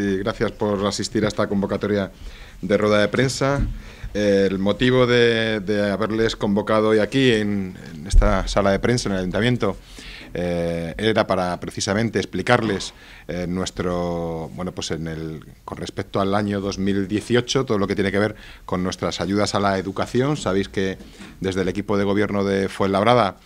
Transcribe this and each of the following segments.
Gracias por asistir a esta convocatoria de rueda de prensa. El motivo de, haberles convocado hoy aquí en, esta sala de prensa en el ayuntamiento eh, era para precisamente explicarles eh, nuestro bueno pues con respecto al año 2018 todo lo que tiene que ver con nuestras ayudas a la educación. Sabéis que desde el equipo de gobierno de Fuenlabrada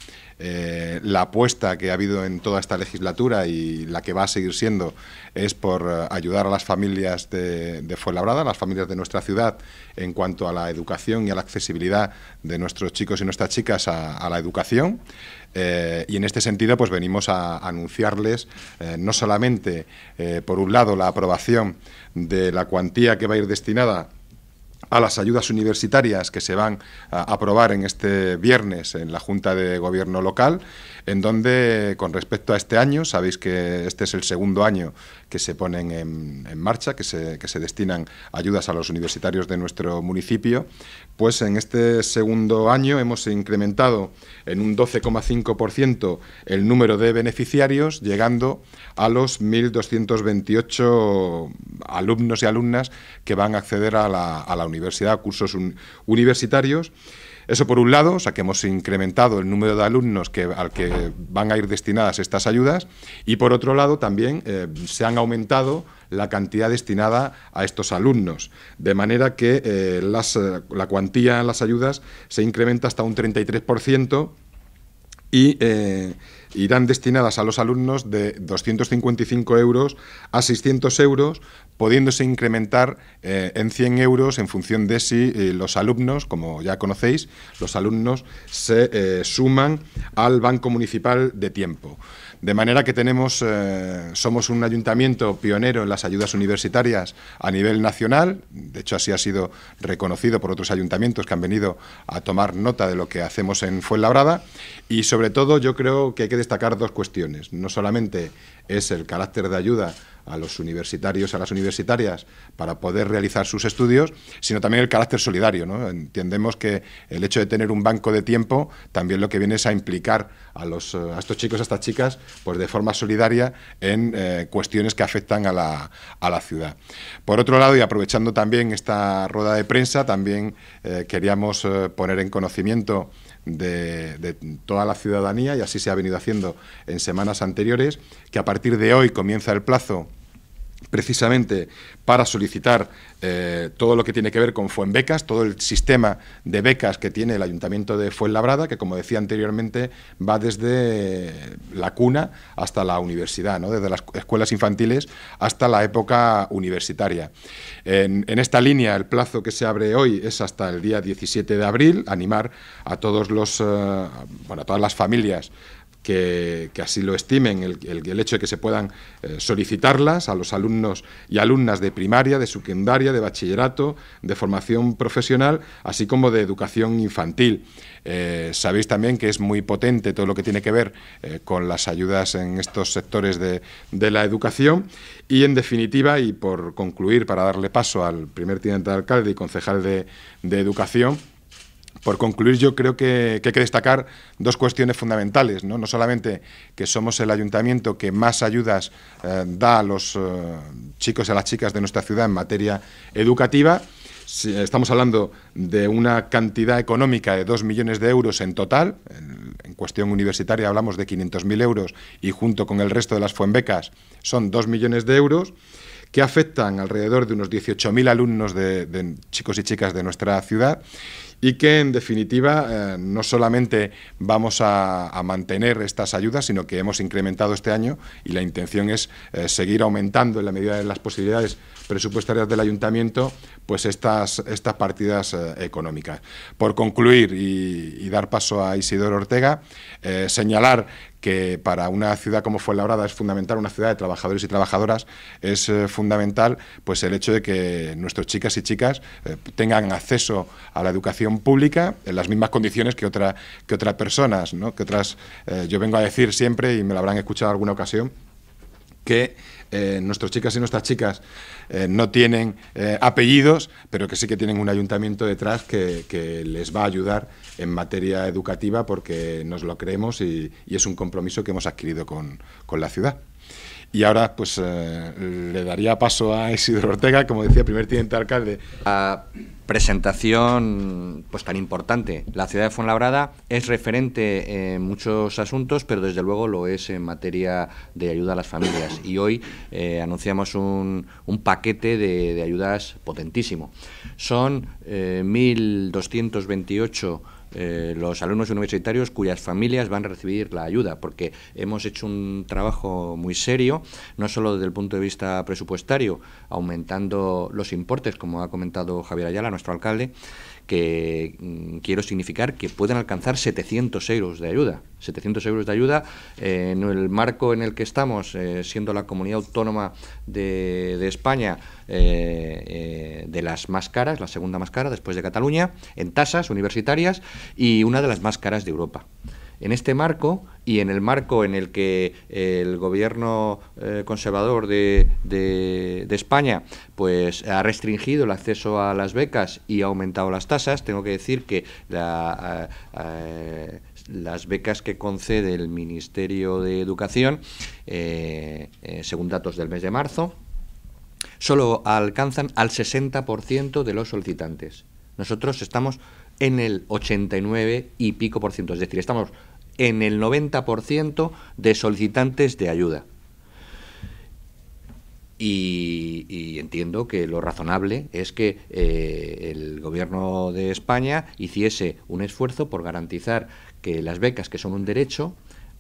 eh, la apuesta que ha habido en toda esta legislatura y la que va a seguir siendo es por eh, ayudar a las familias de, de Fuenlabrada, a las familias de nuestra ciudad, en cuanto a la educación y a la accesibilidad de nuestros chicos y nuestras chicas a, la educación. Eh, y en este sentido, pues venimos a anunciarles no solamente, por un lado, la aprobación de la cuantía que va a ir destinada a las ayudas universitarias que se van a aprobar en este viernes en la Junta de Gobierno local, en donde con respecto a este año, sabéis que este es el segundo año que se ponen en, marcha, que se, destinan ayudas a los universitarios de nuestro municipio, pues en este segundo año hemos incrementado en un 12,5% el número de beneficiarios, llegando a los 1.228 alumnos y alumnas que van a acceder a la, universidad, a cursos universitarios. Eso por un lado, o sea que hemos incrementado el número de alumnos al que van a ir destinadas estas ayudas y por otro lado también eh, se han aumentado la cantidad destinada a estos alumnos, de manera que eh, eh, la cuantía en las ayudas se incrementa hasta un 33% y eh, irán destinadas a los alumnos de 255 euros a 600 euros, pudiéndose incrementar eh, en 100 euros en función de si eh, los alumnos, como ya conocéis, los alumnos se suman al Banco Municipal de Tiempo. De manera que tenemos, eh, somos un ayuntamiento pionero en las ayudas universitarias a nivel nacional, de hecho así ha sido reconocido por otros ayuntamientos que han venido a tomar nota de lo que hacemos en Fuenlabrada y sobre todo yo creo que hay que destacar dos cuestiones, no solamente es el carácter de ayuda a los universitarios, a las universitarias, para poder realizar sus estudios, sino también el carácter solidario. Entendemos que el hecho de tener un banco de tiempo también lo que viene es a implicar a, los, eh, estos chicos, a estas chicas, pues de forma solidaria en eh, cuestiones que afectan a la, ciudad. Por otro lado, y aprovechando también esta rueda de prensa, también eh, queríamos poner en conocimiento de, toda la ciudadanía y así se ha venido haciendo en semanas anteriores, que a partir de hoy comienza el plazo precisamente para solicitar eh, todo lo que tiene que ver con Fuenbecas, todo el sistema de becas que tiene el Ayuntamiento de Fuenlabrada, que como decía anteriormente va desde la cuna hasta la universidad, ¿no? desde las escuelas infantiles hasta la época universitaria. En, esta línea el plazo que se abre hoy es hasta el día 17 de abril, animar a todos los, eh, a todas las familias que, así lo estimen, el, el, hecho de que se puedan eh, solicitarlas a los alumnos y alumnas de primaria, de secundaria, de bachillerato, de formación profesional, así como de educación infantil. Eh, sabéis también que es muy potente todo lo que tiene que ver eh, con las ayudas en estos sectores de, la educación y, en definitiva, y por concluir, para darle paso al primer teniente de alcalde y concejal de, de Educación, por concluir, yo creo que, hay que destacar dos cuestiones fundamentales, ¿no? solamente que somos el ayuntamiento que más ayudas eh, da a los eh, chicos y a las chicas de nuestra ciudad en materia educativa, eh, estamos hablando de una cantidad económica de dos millones de euros en total, en, cuestión universitaria hablamos de 500.000 euros y junto con el resto de las Fuenbecas son dos millones de euros, que afectan alrededor de unos 18.000 alumnos de chicos y chicas de nuestra ciudad y que en definitiva eh, no solamente vamos a, mantener estas ayudas, sino que hemos incrementado este año y la intención es eh, seguir aumentando en la medida de las posibilidades presupuestarias del ayuntamiento pues estas, estas partidas eh, económicas. Por concluir y, y, dar paso a Isidoro Ortega, señalar que para una ciudad como fue Fuenlabrada es fundamental, una ciudad de trabajadores y trabajadoras, es eh, fundamental pues el hecho de que nuestras chicas y chicas eh, tengan acceso a la educación pública en las mismas condiciones que, que otras personas, que otras, eh, yo vengo a decir siempre, y me lo habrán escuchado en alguna ocasión, que nuestras eh, nuestros chicas y nuestras chicas eh, no tienen eh, apellidos, pero que sí que tienen un ayuntamiento detrás que, les va a ayudar en materia educativa porque nos lo creemos y, es un compromiso que hemos adquirido con la ciudad. Y ahora pues eh, le daría paso a Isidro Ortega, como decía, primer teniente alcalde. La presentación pues tan importante. La ciudad de Fuenlabrada es referente en muchos asuntos, pero desde luego lo es en materia de ayuda a las familias. Y hoy eh, anunciamos un, un paquete de, ayudas potentísimo. Son eh, 1.228 eh, los alumnos universitarios cuyas familias van a recibir la ayuda, porque hemos hecho un trabajo muy serio, no solo desde el punto de vista presupuestario, aumentando los importes, como ha comentado Javier Ayala, nuestro alcalde, que mm, quiero significar que pueden alcanzar 700 euros de ayuda. 700 euros de ayuda eh, en el marco en el que estamos, eh, siendo la comunidad autónoma de, España eh, de las más caras, la segunda más cara después de Cataluña, en tasas universitarias y una de las más caras de Europa. En este marco y en el marco en el que eh, el gobierno eh, conservador de, España pues ha restringido el acceso a las becas y ha aumentado las tasas, tengo que decir que las becas que concede el Ministerio de Educación, eh, según datos del mes de marzo, solo alcanzan al 60% de los solicitantes. Nosotros estamos en el 89 y pico por ciento. Es decir, estamos en el 90% de solicitantes de ayuda. Y, entiendo que lo razonable es que eh, el gobierno de España hiciese un esfuerzo por garantizar que las becas, que son un derecho,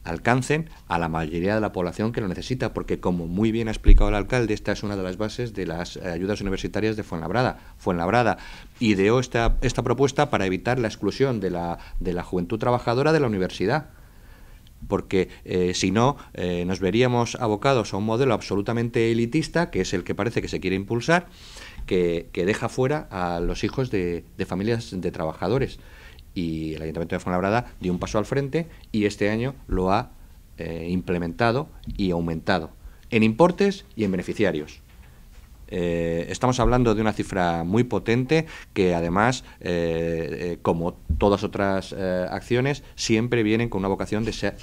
alcancen a la mayoría de la población que lo necesita, porque como muy bien ha explicado el alcalde, esta es una de las bases de las eh, ayudas universitarias de Fuenlabrada. Fuenlabrada ideó esta, esta propuesta para evitar la exclusión de la, de la juventud trabajadora de la universidad porque eh, si no eh, nos veríamos abocados a un modelo absolutamente elitista, que es el que parece que se quiere impulsar, que, que deja fuera a los hijos de familias de trabajadores y el Ayuntamiento de Fuenlabrada dio un paso al frente y este año lo ha eh, implementado y aumentado en importes y en beneficiarios. Eh, estamos hablando de una cifra muy potente que además, eh, como todas otras acciones, siempre vienen con una vocación de ser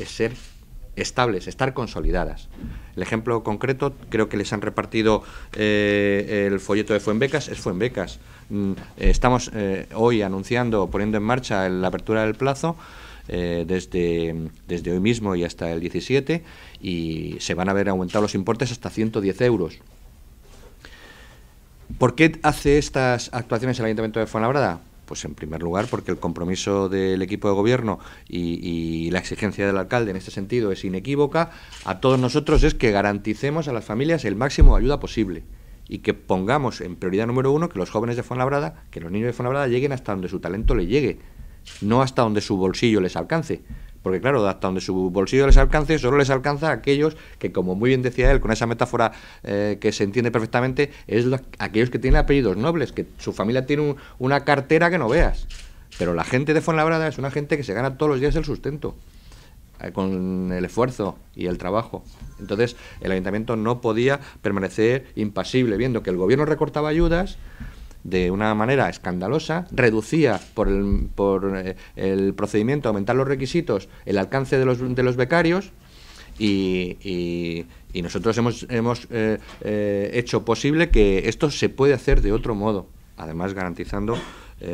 estables, estar consolidadas. El ejemplo concreto, creo que les han repartido eh, el folleto de Fuenbecas, es Fuenbecas. Mm, eh, estamos eh, hoy anunciando, poniendo en marcha la apertura del plazo. desde, desde hoy mismo y hasta el 17 y se van a ver aumentados los importes hasta 110 euros. ¿Por qué hace estas actuaciones el Ayuntamiento de Fuenlabrada? Pues en primer lugar porque el compromiso del equipo de gobierno y, la exigencia del alcalde en este sentido es inequívoca. A todos nosotros es que garanticemos a las familias el máximo de ayuda posible y que pongamos en prioridad número uno que los jóvenes de Fuenlabrada, que los niños de Fuenlabrada lleguen hasta donde su talento les llegue, no hasta donde su bolsillo les alcance porque claro, hasta donde su bolsillo les alcance, solo les alcanza a aquellos que, como muy bien decía él, con esa metáfora eh, que se entiende perfectamente, es aquellos que tienen apellidos nobles, que su familia tiene una cartera que no veas. Pero la gente de Fuenlabrada es una gente que se gana todos los días el sustento eh, con el esfuerzo y el trabajo. Entonces, el ayuntamiento no podía permanecer impasible, viendo que el gobierno recortaba ayudas, de una manera escandalosa, reducía por el, por eh, el procedimiento, aumentar los requisitos, el alcance de los, de los becarios y, nosotros hemos, hemos eh, eh, hecho posible que esto se puede hacer de otro modo, además garantizando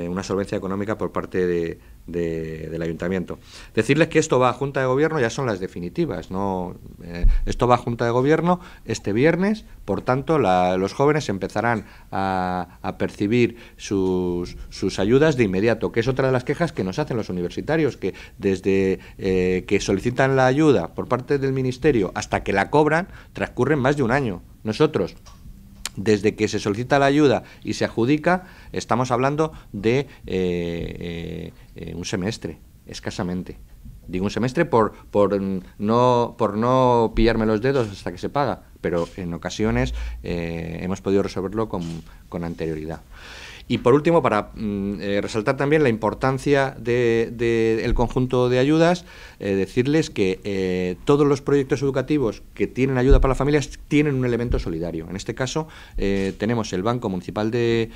una solvencia económica por parte de, del ayuntamiento. Decirles que esto va a Junta de Gobierno, ya son las definitivas, no eh, esto va a Junta de Gobierno este viernes, por tanto los jóvenes empezarán a, percibir sus, ayudas de inmediato, que es otra de las quejas que nos hacen los universitarios, que desde eh, que solicitan la ayuda por parte del Ministerio hasta que la cobran, transcurren más de un año. Nosotros, desde que se solicita la ayuda y se adjudica, estamos hablando de eh, eh, un semestre, escasamente. Digo un semestre por, por, mm, no, por no pillarme los dedos hasta que se paga, pero en ocasiones eh, hemos podido resolverlo con, con anterioridad. Y por último, para mm, eh, resaltar también la importancia del conjunto de ayudas, eh, decirles que eh, todos los proyectos educativos que tienen ayuda para las familias tienen un elemento solidario. En este caso, tenemos el Banco Municipal de,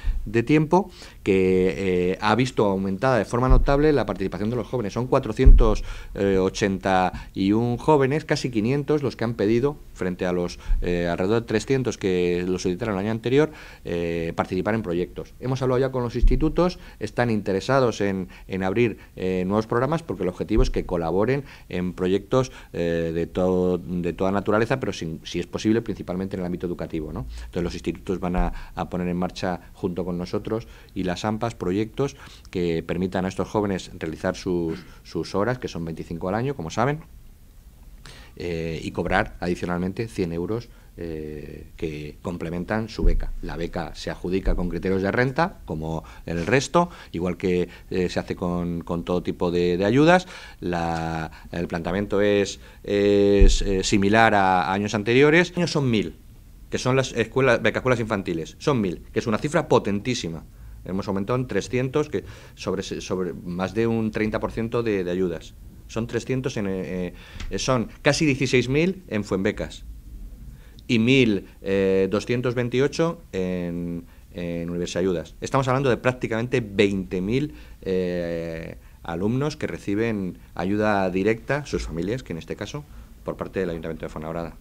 Tiempo, que ha visto aumentada de forma notable la participación de los jóvenes. Son 481 jóvenes, casi 500 los que han pedido, frente a los alrededor de 300 que los solicitaron el año anterior, participar en proyectos. Hemos ya con los institutos, están interesados en, abrir eh, nuevos programas porque el objetivo es que colaboren en proyectos eh, de, todo, de toda naturaleza, pero si es posible, principalmente en el ámbito educativo. Entonces los institutos van a, poner en marcha junto con nosotros y las AMPAs proyectos que permitan a estos jóvenes realizar sus, sus horas, que son 25 al año, como saben. Eh, y cobrar adicionalmente 100 euros eh, que complementan su beca. La beca se adjudica con criterios de renta, como el resto, igual que eh, se hace con, todo tipo de, ayudas. el planteamiento es, eh, similar a, años anteriores. Años son mil, que son las escuelas, becas escuelas infantiles, son mil, que es una cifra potentísima. Hemos aumentado en 300, que sobre, sobre más de un 30% de, de ayudas. Son 300, en, son casi 16.000 en Fuenbecas y 1.228 eh, en, en Universidad Ayudas. Estamos hablando de prácticamente 20.000 eh, alumnos que reciben ayuda directa, sus familias, que en este caso, por parte del Ayuntamiento de Fonabrada.